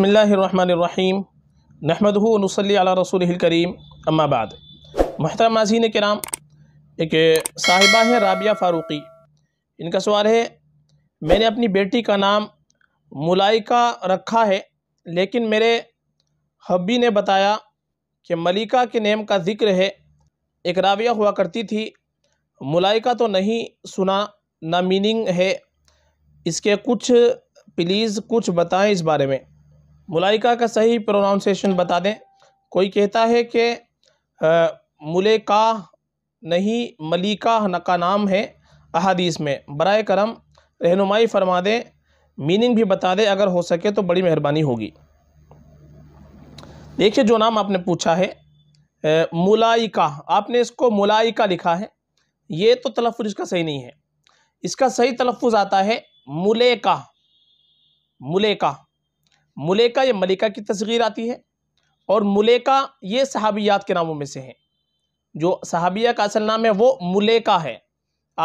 बसमीम नहमद नसली अला रसूल करीम अम्माबाद महतरम नाजीन कराम एक साहिबा है राबिया फ़ारूकी इनका सवाल है मैंने अपनी बेटी का नाम मलाइका रखा है लेकिन मेरे हब्बी ने बताया कि मलिका के नेम का ज़िक्र है एक राविया हुआ करती थी मलाइका तो नहीं सुना ना मीनिंग है इसके कुछ प्लीज़ कुछ बताएं इस बारे में मुलाइका का सही प्रोनाउंसिएशन बता दें कोई कहता है कि मुलेका नहीं मलिका का नाम है अहादीस में बर करम रहनुमाई फरमा दें मीनिंग भी बता दें अगर हो सके तो बड़ी मेहरबानी होगी देखिए जो नाम आपने पूछा है मुलाइका आपने इसको मुलाइका लिखा है ये तो तलफ़ इसका सही नहीं है इसका सही तलफ़ आता है मुलेका मुलेका मलेका या मलिका की तस्गीर आती है और मलेका ये सहाबियात के नामों में से हैं जो सहाबिया का असल नाम है वो मलेका है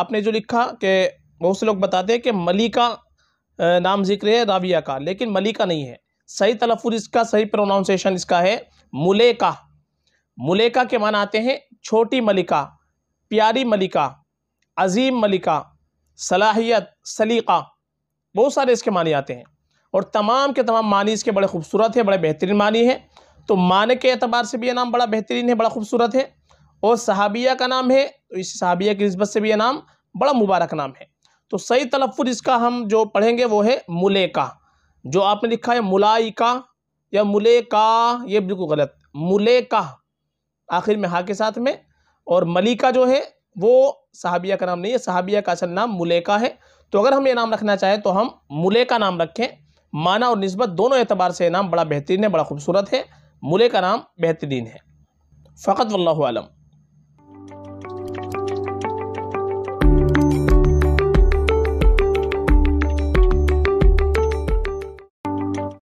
आपने जो लिखा कि बहुत से लोग बताते हैं कि मलिका नाम जिक्र है राविया का लेकिन मलिका नहीं है सही तलफुर इसका सही प्रोनाउंसिएशन इसका है मलेका मलेका के माना आते हैं छोटी मलिका प्यारी मलिका अजीम मलिका सलाहियत सलीका बहुत सारे इसके माने आते हैं और तमाम के तमाम मानी इसके बड़े खूबसूरत है बड़े बेहतरीन मानी है तो मान के अतबार से भी यह नाम बड़ा बेहतरीन है बड़ा खूबसूरत है और सहाबिया का नाम है तो इस सहाबिया की नस्बत से भी यह नाम बड़ा मुबारक नाम है तो सही तलफ़ इसका हम जो पढ़ेंगे वो है का जो आपने लिखा है मुलाई का या का ये बिल्कुल गलत का आखिर में हा के साथ में और मलिका जो है वो सहाबिया का नाम नहीं है सहाबिया का असल नाम का है तो अगर हम ये नाम रखना चाहें तो हम का नाम रखें माना और नस्बत दोनों एतबार से नाम बड़ा बेहतरीन है बड़ा खूबसूरत है मुले का नाम बेहतरीन है फ़कत वल्लम